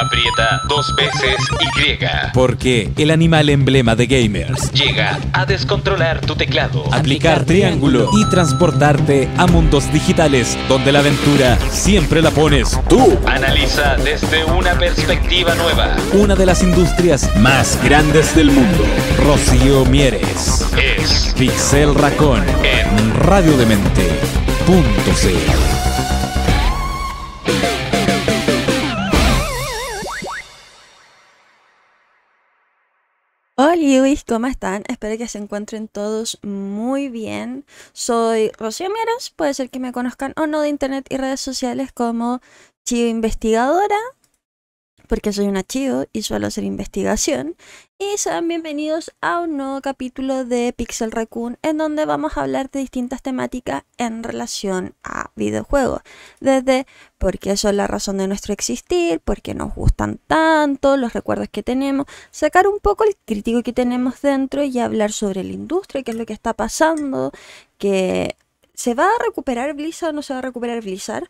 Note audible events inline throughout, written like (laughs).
Aprieta dos veces Y. Porque el animal emblema de gamers llega a descontrolar tu teclado, aplicar triángulo y transportarte a mundos digitales donde la aventura siempre la pones tú. Analiza desde una perspectiva nueva una de las industrias más grandes del mundo. Rocío Mieres es Pixel Racón en Radio Hola, ¿cómo están? Espero que se encuentren todos muy bien. Soy Rocío Mieres, puede ser que me conozcan o no de internet y redes sociales como Chivo Investigadora porque soy una chido y suelo hacer investigación. Y sean bienvenidos a un nuevo capítulo de Pixel Raccoon en donde vamos a hablar de distintas temáticas en relación a videojuegos. Desde por qué son la razón de nuestro existir, por qué nos gustan tanto, los recuerdos que tenemos, sacar un poco el crítico que tenemos dentro y hablar sobre la industria, qué es lo que está pasando, que se va a recuperar Blizzard o no se va a recuperar Blizzard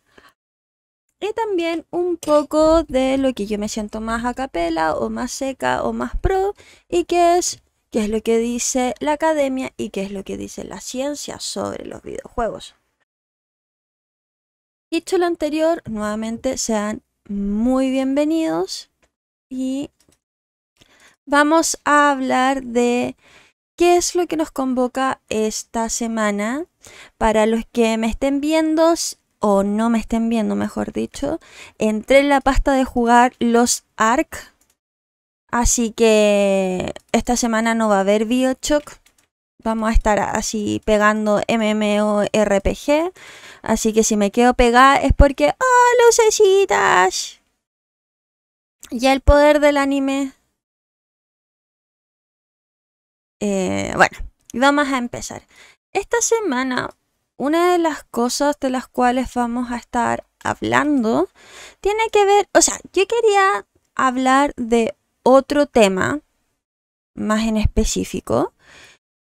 y también un poco de lo que yo me siento más a capela o más seca o más pro y qué es qué es lo que dice la academia y qué es lo que dice la ciencia sobre los videojuegos. Dicho lo anterior, nuevamente sean muy bienvenidos y vamos a hablar de qué es lo que nos convoca esta semana. Para los que me estén viendo, o no me estén viendo, mejor dicho, entré en la pasta de jugar los ARC. Así que esta semana no va a haber Biochock. Vamos a estar así pegando MMORPG. Así que si me quedo pegada es porque... ¡Oh, lucecitas! Y el poder del anime. Eh, bueno, vamos a empezar. Esta semana una de las cosas de las cuales vamos a estar hablando tiene que ver, o sea, yo quería hablar de otro tema más en específico,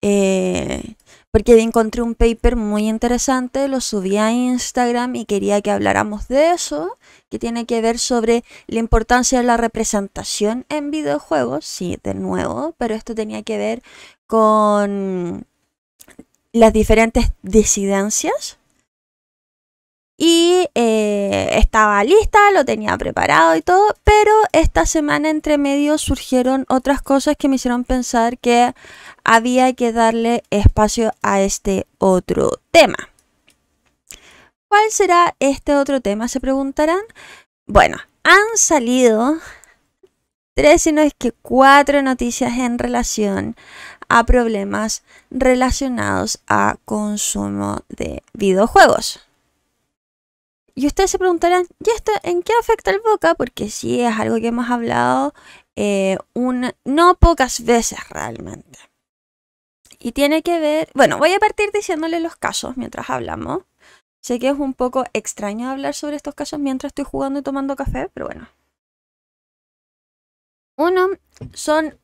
eh, porque encontré un paper muy interesante, lo subí a Instagram y quería que habláramos de eso, que tiene que ver sobre la importancia de la representación en videojuegos, sí, de nuevo, pero esto tenía que ver con las diferentes disidencias. Y eh, estaba lista, lo tenía preparado y todo, pero esta semana entre medio surgieron otras cosas que me hicieron pensar que había que darle espacio a este otro tema. ¿Cuál será este otro tema? Se preguntarán. Bueno, han salido tres, si no es que cuatro noticias en relación a problemas relacionados a consumo de videojuegos. Y ustedes se preguntarán, ¿y esto en qué afecta el boca? Porque sí, es algo que hemos hablado eh, no pocas veces realmente. Y tiene que ver, bueno, voy a partir diciéndole los casos mientras hablamos. Sé que es un poco extraño hablar sobre estos casos mientras estoy jugando y tomando café, pero bueno. Uno, son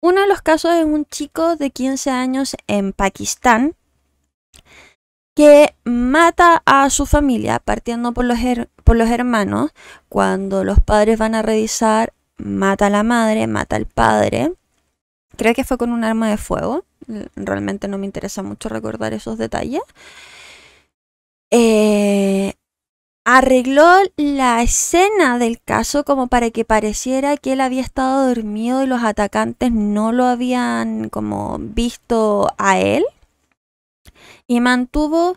uno de los casos es un chico de 15 años en Pakistán que mata a su familia partiendo por los, hermanos. Cuando los padres van a revisar, mata a la madre, mata al padre. Creo que fue con un arma de fuego. Realmente no me interesa mucho recordar esos detalles. Eh, arregló la escena del caso como para que pareciera que él había estado dormido y los atacantes no lo habían como visto a él y mantuvo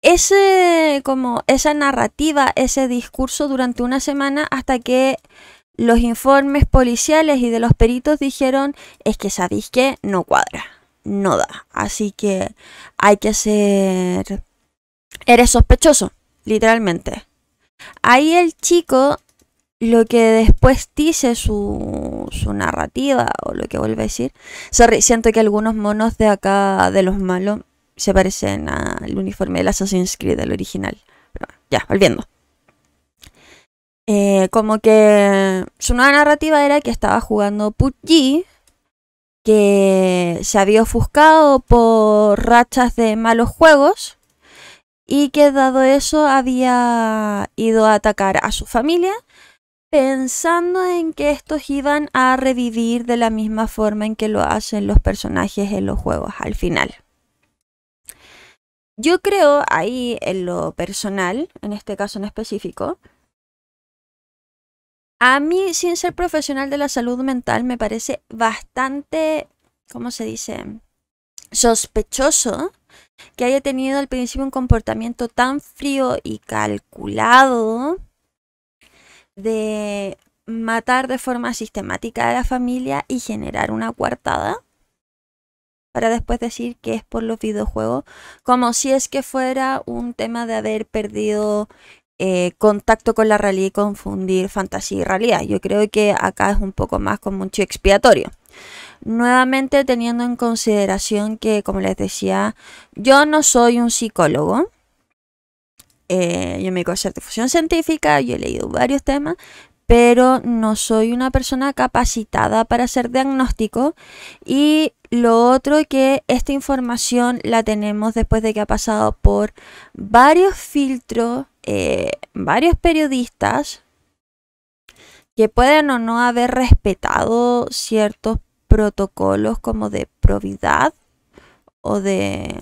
ese como esa narrativa, ese discurso durante una semana hasta que los informes policiales y de los peritos dijeron es que sabéis que no cuadra, no da, así que hay que ser eres sospechoso literalmente. Ahí el chico lo que después dice su, narrativa o lo que vuelve a decir. siento que algunos monos de acá, de los malos, se parecen al uniforme del Assassin's Creed, el original. ya, volviendo. Eh, como que su nueva narrativa era que estaba jugando PUBG, que se había ofuscado por rachas de malos juegos y que dado eso había ido a atacar a su familia pensando en que estos iban a revivir de la misma forma en que lo hacen los personajes en los juegos al final. Yo creo ahí en lo personal, en este caso en específico, a mí sin ser profesional de la salud mental me parece bastante, ¿cómo se dice? sospechoso que haya tenido al principio un comportamiento tan frío y calculado de matar de forma sistemática a la familia y generar una coartada para después decir que es por los videojuegos, como si es que fuera un tema de haber perdido eh, contacto con la realidad y confundir fantasía y realidad. Yo creo que acá es un poco más como un expiatorio. Nuevamente teniendo en consideración que, como les decía, yo no soy un psicólogo. Eh, yo me he a hacer difusión científica, yo he leído varios temas, pero no soy una persona capacitada para hacer diagnóstico. Y lo otro que esta información la tenemos después de que ha pasado por varios filtros, eh, varios periodistas que pueden o no haber respetado ciertos protocolos como de probidad o de...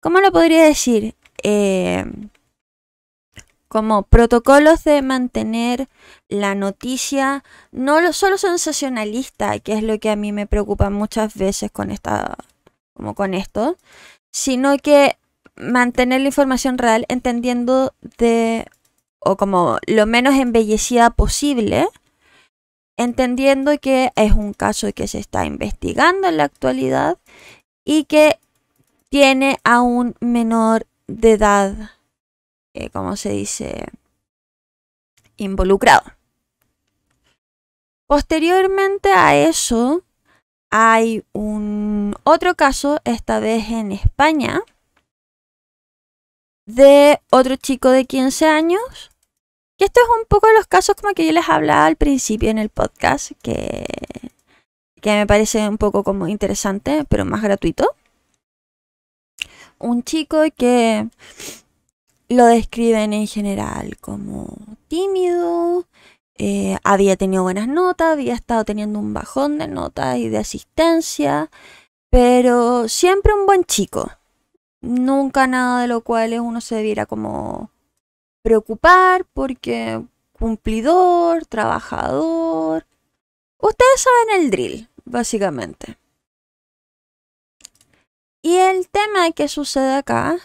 ¿Cómo lo podría decir? Eh, como protocolos de mantener la noticia no solo sensacionalista, que es lo que a mí me preocupa muchas veces con esta como con esto, sino que mantener la información real entendiendo de o como lo menos embellecida posible entendiendo que es un caso que se está investigando en la actualidad y que tiene a un menor de edad, eh, ¿cómo como se dice, involucrado. Posteriormente a eso, hay un otro caso, esta vez en España, de otro chico de 15 años y esto es un poco los casos como que yo les hablaba al principio en el podcast, que, que me parece un poco como interesante, pero más gratuito. Un chico que lo describen en general como tímido, eh, había tenido buenas notas, había estado teniendo un bajón de notas y de asistencia, pero siempre un buen chico. Nunca nada de lo cual uno se viera como preocupar porque cumplidor, trabajador. Ustedes saben el drill, básicamente. Y el tema que sucede acá,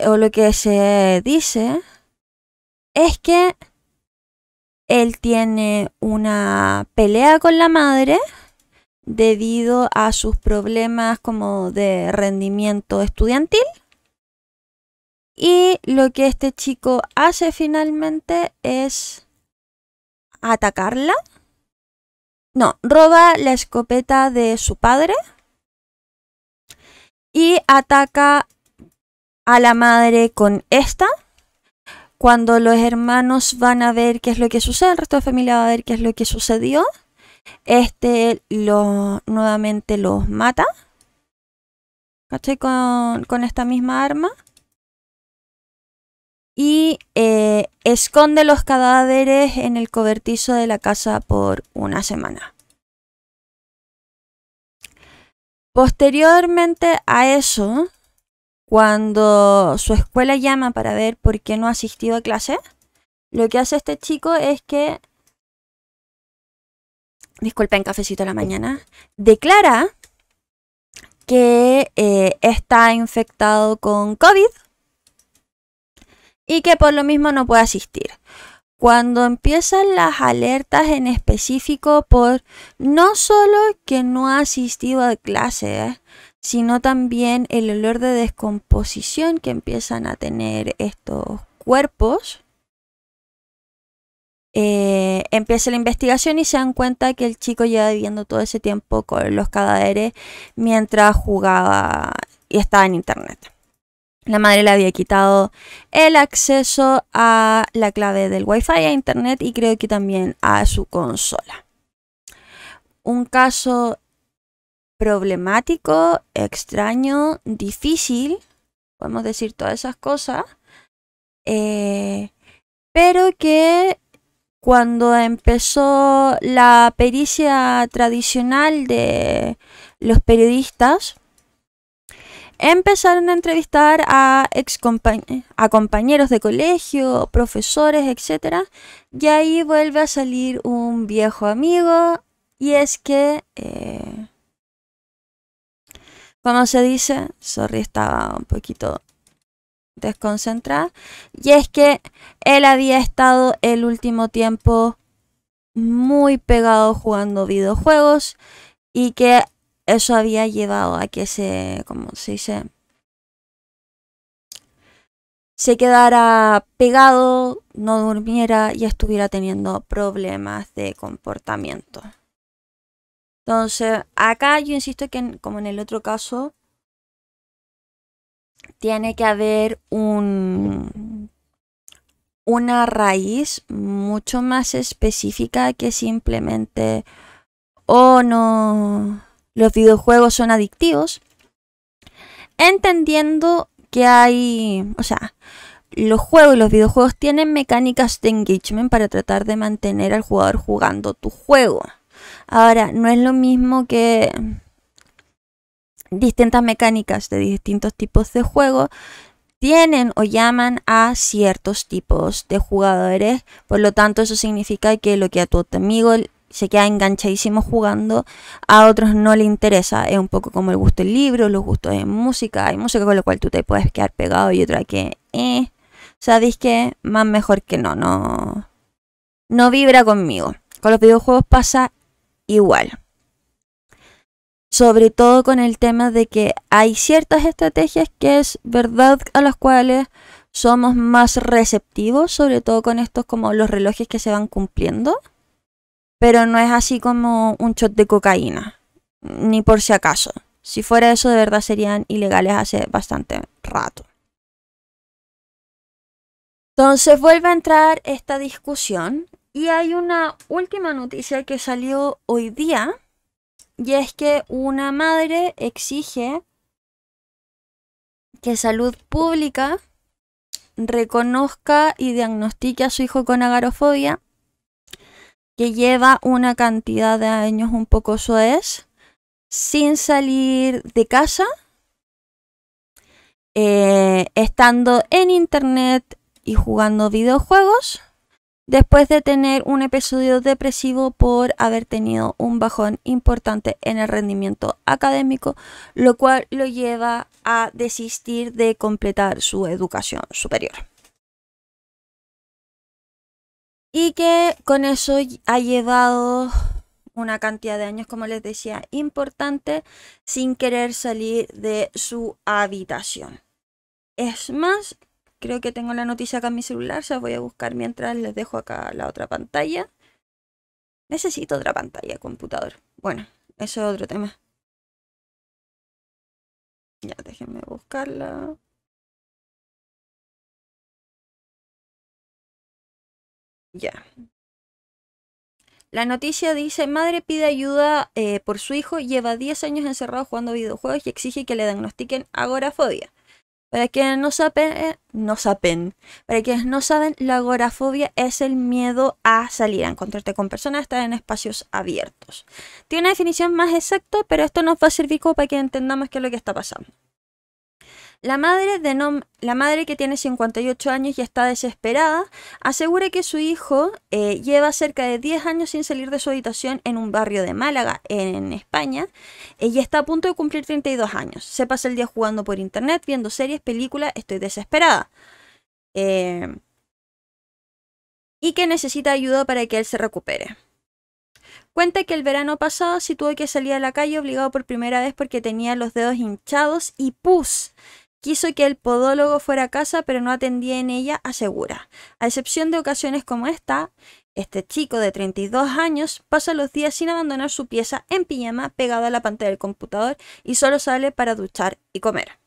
o lo que se dice, es que él tiene una pelea con la madre debido a sus problemas como de rendimiento estudiantil y lo que este chico hace finalmente es atacarla. No, roba la escopeta de su padre y ataca a la madre con esta. Cuando los hermanos van a ver qué es lo que sucede, el resto de la familia va a ver qué es lo que sucedió. Este lo, nuevamente los mata. con esta misma arma y eh, esconde los cadáveres en el cobertizo de la casa por una semana. Posteriormente a eso, cuando su escuela llama para ver por qué no ha asistido a clase, lo que hace este chico es que, disculpen cafecito a la mañana, declara que eh, está infectado con COVID y que por lo mismo no puede asistir. Cuando empiezan las alertas en específico por no solo que no ha asistido a clases, sino también el olor de descomposición que empiezan a tener estos cuerpos, eh, empieza la investigación y se dan cuenta que el chico lleva viviendo todo ese tiempo con los cadáveres mientras jugaba y estaba en internet. La madre le había quitado el acceso a la clave del Wi-Fi, a Internet y creo que también a su consola. Un caso problemático, extraño, difícil, podemos decir todas esas cosas, eh, pero que cuando empezó la pericia tradicional de los periodistas, empezaron a entrevistar a, compañeros de colegio, profesores, etc. Y ahí vuelve a salir un viejo amigo y es que... Eh, como se dice, sorry, estaba un poquito desconcentrada. Y es que él había estado el último tiempo muy pegado jugando videojuegos y que eso había llevado a que se, como se dice, se quedara pegado, no durmiera y estuviera teniendo problemas de comportamiento. Entonces, acá yo insisto que, como en el otro caso, tiene que haber un, una raíz mucho más específica que simplemente, oh no, los videojuegos son adictivos, entendiendo que hay, o sea, los juegos los videojuegos tienen mecánicas de engagement para tratar de mantener al jugador jugando tu juego. Ahora, no es lo mismo que distintas mecánicas de distintos tipos de juegos tienen o llaman a ciertos tipos de jugadores. Por lo tanto, eso significa que lo que a tu amigo se queda enganchadísimo jugando, a otros no le interesa. Es un poco como el gusto el libro los gustos de música. Hay música con la cual tú te puedes quedar pegado y otra que, eh, sabéis que más mejor que no, no, no vibra conmigo. Con los videojuegos pasa igual. Sobre todo con el tema de que hay ciertas estrategias que es verdad a las cuales somos más receptivos, sobre todo con estos como los relojes que se van cumpliendo pero no es así como un shot de cocaína, ni por si acaso. Si fuera eso, de verdad serían ilegales hace bastante rato. Entonces vuelve a entrar esta discusión y hay una última noticia que salió hoy día y es que una madre exige que salud pública reconozca y diagnostique a su hijo con agarofobia que lleva una cantidad de años un poco soez sin salir de casa, eh, estando en internet y jugando videojuegos, después de tener un episodio depresivo por haber tenido un bajón importante en el rendimiento académico, lo cual lo lleva a desistir de completar su educación superior y que con eso ha llevado una cantidad de años, como les decía, importante sin querer salir de su habitación. Es más, creo que tengo la noticia acá en mi celular, se voy a buscar mientras les dejo acá la otra pantalla. Necesito otra pantalla, computador. Bueno, eso es otro tema. Ya, déjenme buscarla. Ya. La noticia dice, madre pide ayuda eh, por su hijo, lleva 10 años encerrado jugando videojuegos y exige que le diagnostiquen agorafobia. Para quienes no saben, no Para quienes no saben, la agorafobia es el miedo a salir, a encontrarte con personas, estar en espacios abiertos. Tiene una definición más exacta, pero esto nos va a servir para que entendamos qué es lo que está pasando. La madre, de la madre que tiene 58 años y está desesperada asegura que su hijo eh, lleva cerca de 10 años sin salir de su habitación en un barrio de Málaga, en España, eh, y está a punto de cumplir 32 años. Se pasa el día jugando por internet, viendo series, películas, estoy desesperada. Em, y que necesita ayuda para que él se recupere. Cuenta que el verano pasado sí tuvo que salir a la calle obligado por primera vez porque tenía los dedos hinchados y pus quiso que el podólogo fuera a casa, pero no atendía en ella, asegura. A excepción de ocasiones como esta, este chico de 32 años pasa los días sin abandonar su pieza en pijama pegado a la pantalla del computador y solo sale para duchar y comer.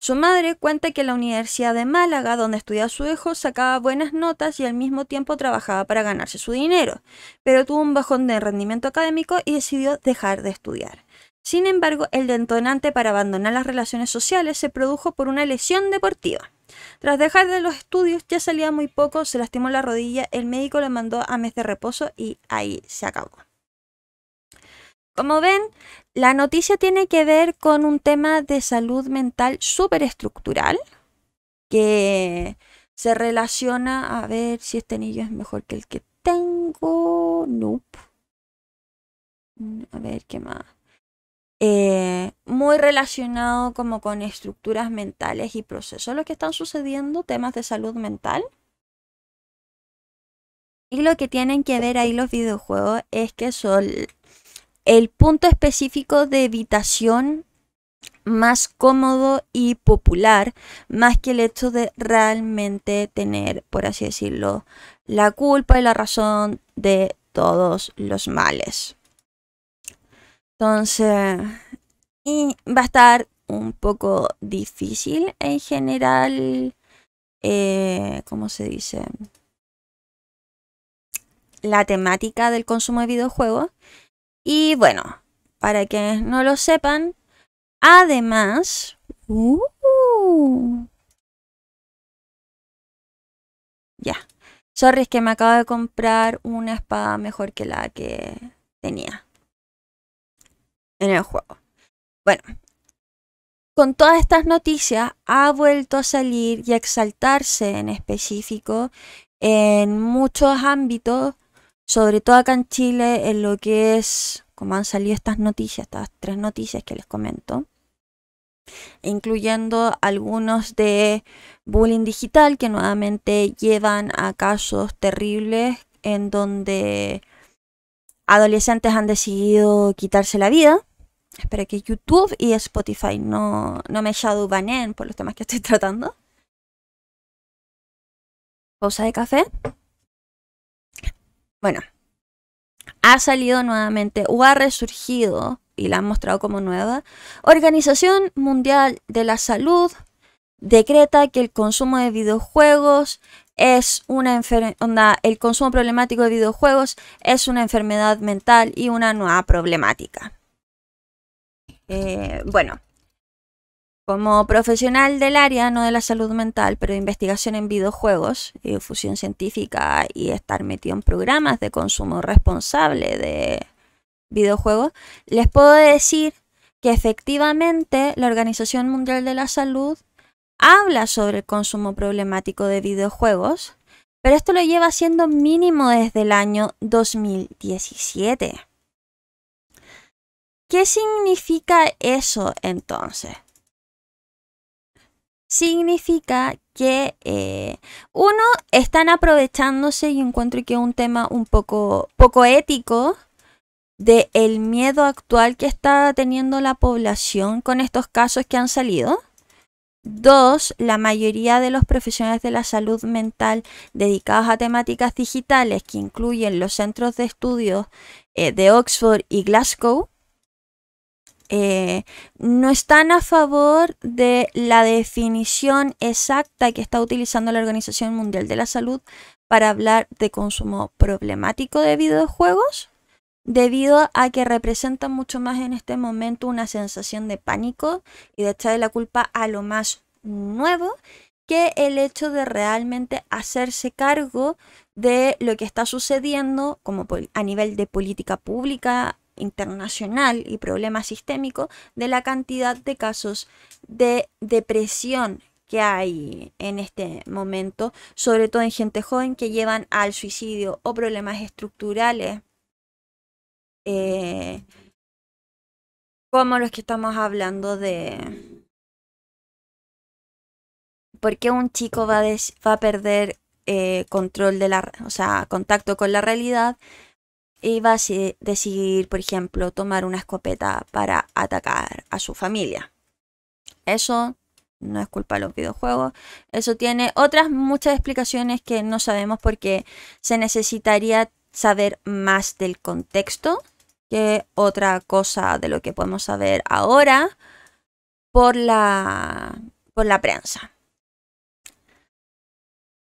Su madre cuenta que en la Universidad de Málaga, donde estudiaba su hijo, sacaba buenas notas y al mismo tiempo trabajaba para ganarse su dinero, pero tuvo un bajón de rendimiento académico y decidió dejar de estudiar. Sin embargo, el detonante para abandonar las relaciones sociales se produjo por una lesión deportiva. Tras dejar de los estudios, ya salía muy poco, se lastimó la rodilla, el médico le mandó a mes de reposo y ahí se acabó. Como ven, la noticia tiene que ver con un tema de salud mental súper estructural que se relaciona a ver si este anillo es mejor que el que tengo. Nope. Mm, a ver, ¿qué más? Eh, muy relacionado como con estructuras mentales y procesos, lo que están sucediendo, temas de salud mental. Y lo que tienen que ver ahí los videojuegos es que son el punto específico de evitación más cómodo y popular, más que el hecho de realmente tener, por así decirlo, la culpa y la razón de todos los males. Entonces, va a estar un poco difícil en general. Eh, ¿Cómo se dice? La temática del consumo de videojuegos. Y bueno, para quienes no lo sepan, además. Uh, ya. Sorry, es que me acabo de comprar una espada mejor que la que tenía en el juego. Bueno, con todas estas noticias ha vuelto a salir y a exaltarse en específico en muchos ámbitos, sobre todo acá en Chile, en lo que es, como han salido estas noticias, estas tres noticias que les comento, incluyendo algunos de bullying digital que nuevamente llevan a casos terribles en donde adolescentes han decidido quitarse la vida. Espero que YouTube y Spotify no, no me en por los temas que estoy (laughs) tratando. Pausa de café. Bueno, ha salido nuevamente o ha resurgido y la han mostrado como nueva. Organización Mundial de la Salud decreta que el consumo de videojuegos es una enfermedad, el consumo problemático de videojuegos es una enfermedad mental y una nueva problemática. Eh, bueno, como profesional del área, no de la salud mental, pero de investigación en videojuegos, eh, fusión científica y estar metido en programas de consumo responsable de videojuegos, les puedo decir que efectivamente la Organización Mundial de la Salud habla sobre el consumo problemático de videojuegos, pero esto lo lleva siendo mínimo desde el año 2017. ¿Qué significa eso entonces? Significa que eh, uno están aprovechándose y encuentro que es un tema un poco, poco ético de el miedo actual que está teniendo la población con estos casos que han salido Dos, la mayoría de los profesionales de la salud mental dedicados a temáticas digitales, que incluyen los centros de estudios eh, de Oxford y Glasgow, eh, no están a favor de la definición exacta que está utilizando la Organización Mundial de la Salud para hablar de consumo problemático de videojuegos debido a que representa mucho más en este momento una sensación de pánico y de echarle la culpa a lo más nuevo que el hecho de realmente hacerse cargo de lo que está sucediendo como a nivel de política pública internacional y problema sistémico de la cantidad de casos de depresión que hay en este momento, sobre todo en gente joven que llevan al suicidio o problemas estructurales eh, como los que estamos hablando de por qué un chico va a, perder eh, control de la, o sea, contacto con la realidad y va a decidir, por ejemplo, tomar una escopeta para atacar a su familia. Eso no es culpa de los videojuegos. Eso tiene otras muchas explicaciones que no sabemos porque se necesitaría saber más del contexto que otra cosa de lo que podemos saber ahora por la, por la prensa.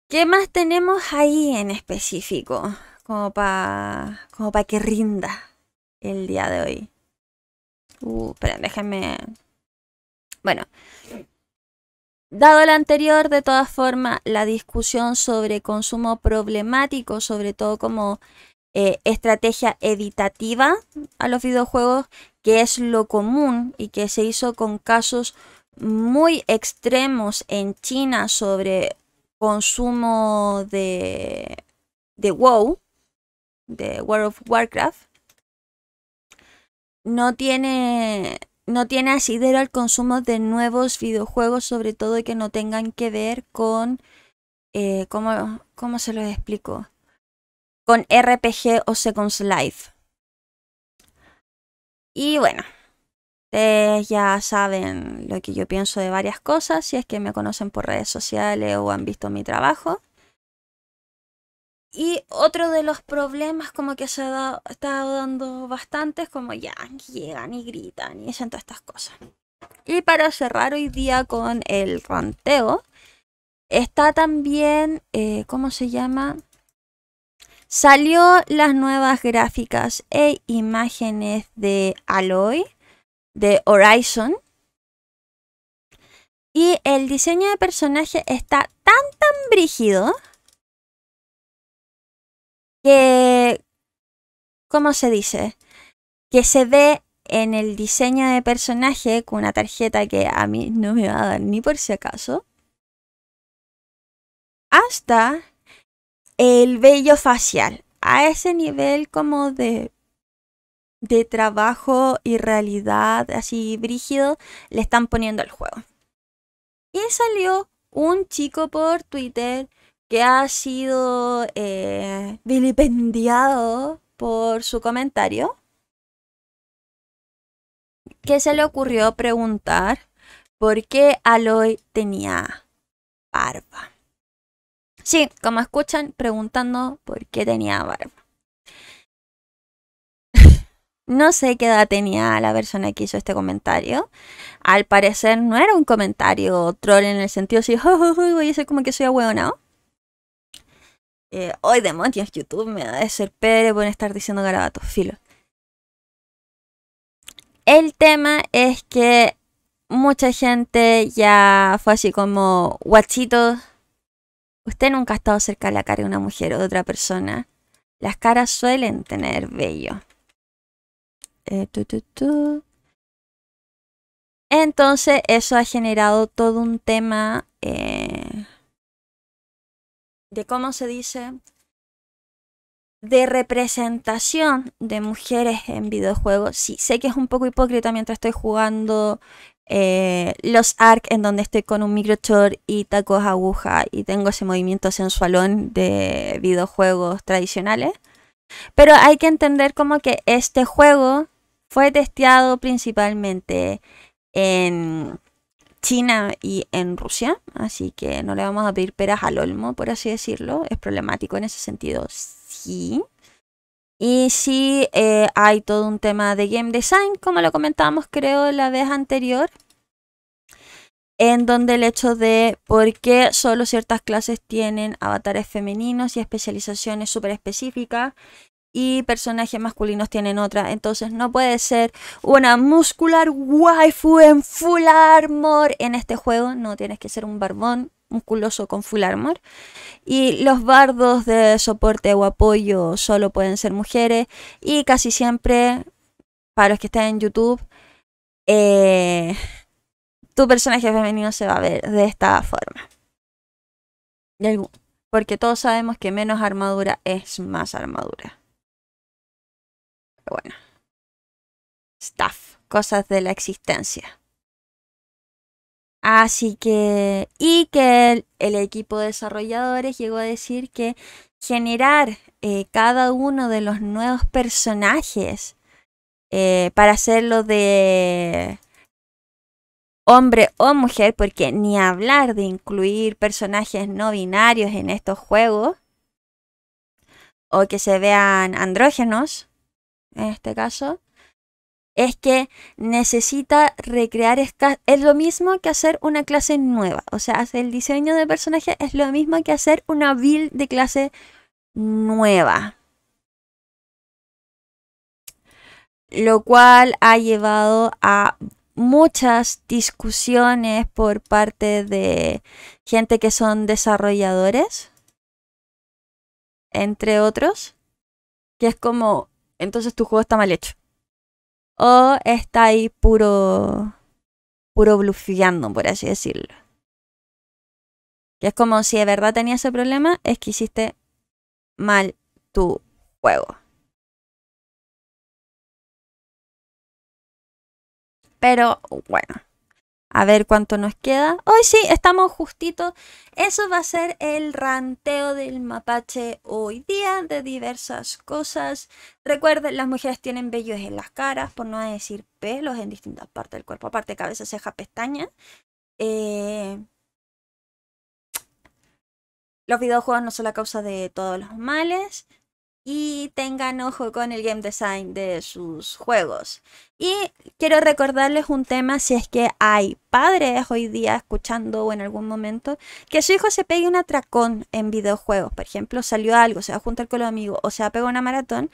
¿Qué más tenemos ahí en específico? Como para como para que rinda el día de hoy. Uh, déjenme. Bueno, Dado lo anterior, de todas formas, la discusión sobre consumo problemático, sobre todo como eh, estrategia editativa a los videojuegos, que es lo común y que se hizo con casos muy extremos en China sobre consumo de, de WoW, de World of Warcraft, no tiene no tiene asidero al consumo de nuevos videojuegos, sobre todo que no tengan que ver con, eh, ¿cómo, ¿cómo, se los explico? Con RPG o Second Life. Y bueno, ya saben lo que yo pienso de varias cosas, si es que me conocen por redes sociales o han visto mi trabajo. Y otro de los problemas como que se ha estado dando bastantes, como ya llegan y gritan y hacen todas estas cosas. Y para cerrar hoy día con el ranteo, está también, eh, ¿cómo se llama? Salió las nuevas gráficas e imágenes de Aloy, de Horizon. Y el diseño de personaje está tan tan brígido que, ¿cómo se dice? Que se ve en el diseño de personaje con una tarjeta que a mí no me va a dar ni por si acaso. Hasta el vello facial. A ese nivel como de de trabajo y realidad así brígido le están poniendo al juego. Y salió un chico por Twitter que ha sido eh, vilipendiado por su comentario, qué se le ocurrió preguntar por qué Aloy tenía barba. Sí, como escuchan, preguntando por qué tenía barba. (laughs) no sé qué edad tenía la persona que hizo este comentario. Al parecer no era un comentario troll en el sentido de, si, voy a ser como que soy no eh, hoy demonios, YouTube me da de ser pere por estar diciendo garabatos, filo. El tema es que mucha gente ya fue así como, guachito, usted nunca ha estado cerca de la cara de una mujer o de otra persona. Las caras suelen tener vello. Eh, Entonces eso ha generado todo un tema eh, de cómo se dice, de representación de mujeres en videojuegos. Sí, sé que es un poco hipócrita mientras estoy jugando eh, los ARC en donde estoy con un microchor y tacos aguja y tengo ese movimiento sensualón de videojuegos tradicionales. Pero hay que entender como que este juego fue testeado principalmente en China y en Rusia, así que no le vamos a pedir peras al olmo, por así decirlo. Es problemático en ese sentido, sí. Y sí eh, hay todo un tema de game design, como lo comentábamos creo la vez anterior, en donde el hecho de por qué solo ciertas clases tienen avatares femeninos y especializaciones súper específicas y personajes masculinos tienen otra. Entonces no puede ser una muscular waifu en full armor en este juego. No tienes que ser un barbón musculoso con full armor. Y los bardos de soporte o apoyo solo pueden ser mujeres. Y casi siempre, para los que están en YouTube, eh, tu personaje femenino se va a ver de esta forma. Porque todos sabemos que menos armadura es más armadura. Pero bueno. Stuff, cosas de la existencia. Así que, y que el, equipo de desarrolladores llegó a decir que generar eh, cada uno de los nuevos personajes eh, para hacerlo de hombre o mujer, porque ni hablar de incluir personajes no binarios en estos juegos, o que se vean andrógenos, en este caso, es que necesita recrear, es lo mismo que hacer una clase nueva, o sea, el diseño de personaje es lo mismo que hacer una build de clase nueva. Lo cual ha llevado a muchas discusiones por parte de gente que son desarrolladores, entre otros, que es como, entonces tu juego está mal hecho. O está ahí puro. puro bluffyando, por así decirlo. Que es como si de verdad tenía ese problema, es que hiciste mal tu juego. Pero bueno a ver cuánto nos queda. Hoy sí, estamos justitos. Eso va a ser el ranteo del mapache hoy día de diversas cosas. Recuerden, las mujeres tienen vellos en las caras, por no decir pelos en distintas partes del cuerpo, aparte cabeza, ceja, pestaña. Eh, los videojuegos no son la causa de todos los males. Y tengan ojo con el game design de sus juegos. Y quiero recordarles un tema si es que hay padres hoy día escuchando o en algún momento que su hijo se pegue un atracón en videojuegos, por ejemplo, salió algo, se va a juntar con los amigos o se va a pegar una maratón,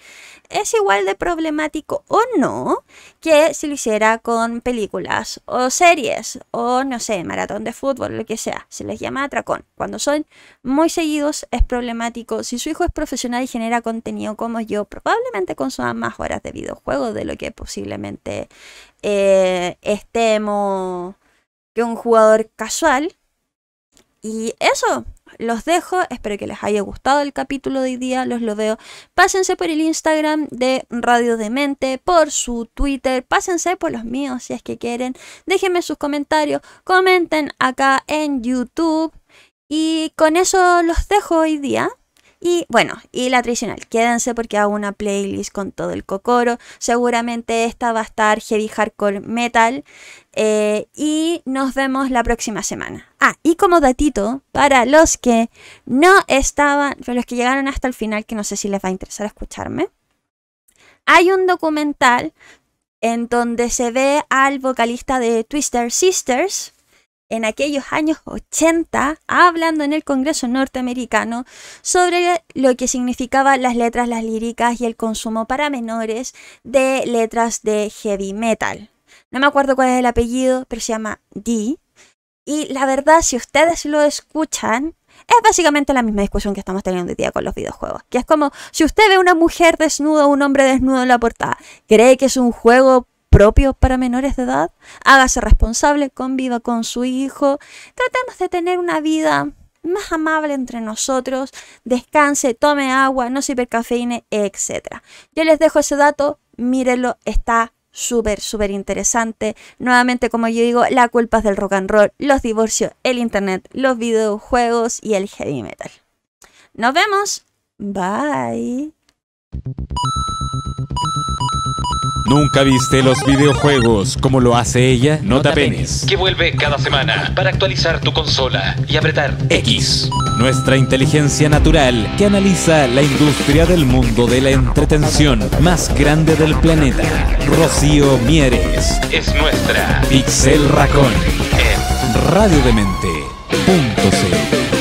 es igual de problemático o no que si lo hiciera con películas o series o no sé, maratón de fútbol, lo que sea, se les llama atracón. Cuando son muy seguidos es problemático. Si su hijo es profesional y genera contenido como yo, probablemente consuma más horas de videojuegos de lo que posiblemente eh, estemos un jugador casual. Y eso, los dejo. Espero que les haya gustado el capítulo de hoy día. Los lo veo. Pásense por el Instagram de Radio Demente, por su Twitter. Pásense por los míos si es que quieren. Déjenme sus comentarios. Comenten acá en YouTube. Y con eso los dejo hoy día. Y bueno, y la tradicional, quédense porque hago una playlist con todo el cocoro. Seguramente esta va a estar heavy hardcore metal. Eh, y nos vemos la próxima semana. Ah, y como datito, para los que no estaban, para los que llegaron hasta el final, que no sé si les va a interesar escucharme, hay un documental en donde se ve al vocalista de Twister Sisters en aquellos años 80 hablando en el Congreso norteamericano sobre lo que significaban las letras, las líricas y el consumo para menores de letras de heavy metal. No me acuerdo cuál es el apellido, pero se llama D Y la verdad, si ustedes lo escuchan, es básicamente la misma discusión que estamos teniendo hoy día con los videojuegos. Que es como, si usted ve una mujer desnuda o un hombre desnudo en la portada, ¿cree que es un juego propios para menores de edad, hágase responsable, conviva con su hijo, tratemos de tener una vida más amable entre nosotros, descanse, tome agua, no se hipercafeine, etc. Yo les dejo ese dato, mírenlo, está súper, súper interesante. Nuevamente, como yo digo, la culpa es del rock and roll, los divorcios, el internet, los videojuegos y el heavy metal. Nos vemos. Bye. ¿Nunca viste los videojuegos como lo hace ella? Nota Penes. Que vuelve cada semana para actualizar tu consola y apretar X. Nuestra inteligencia natural que analiza la industria del mundo de la entretención más grande del planeta. Rocío Mieres. Es nuestra. Pixel Racón. En Radiodemente.c